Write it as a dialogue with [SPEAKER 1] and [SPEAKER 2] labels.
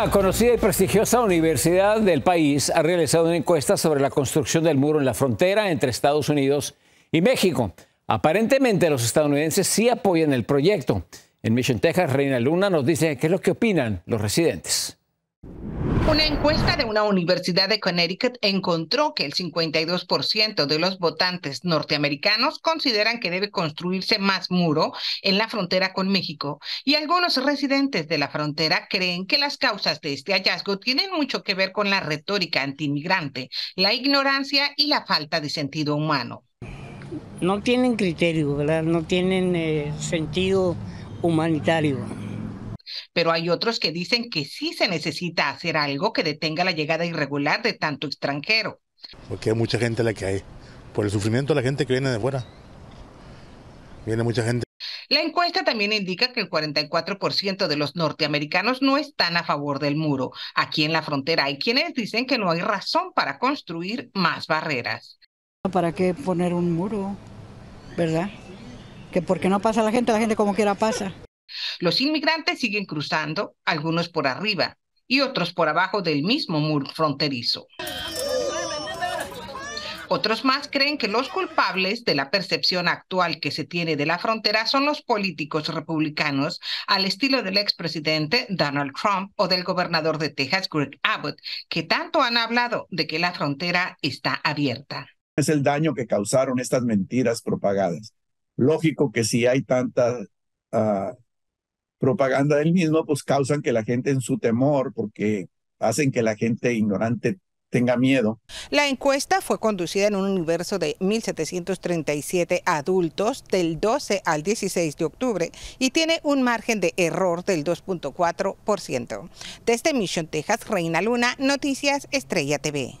[SPEAKER 1] La conocida y prestigiosa universidad del país ha realizado una encuesta sobre la construcción del muro en la frontera entre Estados Unidos y México. Aparentemente los estadounidenses sí apoyan el proyecto. En Mission, Texas, Reina Luna nos dice qué es lo que opinan los residentes.
[SPEAKER 2] Una encuesta de una universidad de Connecticut encontró que el 52% de los votantes norteamericanos consideran que debe construirse más muro en la frontera con México y algunos residentes de la frontera creen que las causas de este hallazgo tienen mucho que ver con la retórica antiinmigrante, la ignorancia y la falta de sentido humano. No tienen criterio, ¿verdad? No tienen eh, sentido humanitario pero hay otros que dicen que sí se necesita hacer algo que detenga la llegada irregular de tanto extranjero.
[SPEAKER 1] Porque hay mucha gente la que hay, por el sufrimiento de la gente que viene de fuera. Viene mucha gente.
[SPEAKER 2] La encuesta también indica que el 44% de los norteamericanos no están a favor del muro. Aquí en la frontera hay quienes dicen que no hay razón para construir más barreras. ¿Para qué poner un muro? ¿Verdad? Que porque no pasa la gente, la gente como quiera pasa. Los inmigrantes siguen cruzando, algunos por arriba y otros por abajo del mismo muro fronterizo. Otros más creen que los culpables de la percepción actual que se tiene de la frontera son los políticos republicanos, al estilo del expresidente Donald Trump o del gobernador de Texas, Greg Abbott, que tanto han hablado de que la frontera está abierta.
[SPEAKER 1] Es el daño que causaron estas mentiras propagadas. Lógico que si hay tanta ah, propaganda del mismo, pues causan que la gente en su temor, porque hacen que la gente ignorante tenga miedo.
[SPEAKER 2] La encuesta fue conducida en un universo de 1.737 adultos del 12 al 16 de octubre y tiene un margen de error del 2.4%. Desde Mission, Texas, Reina Luna, Noticias Estrella TV.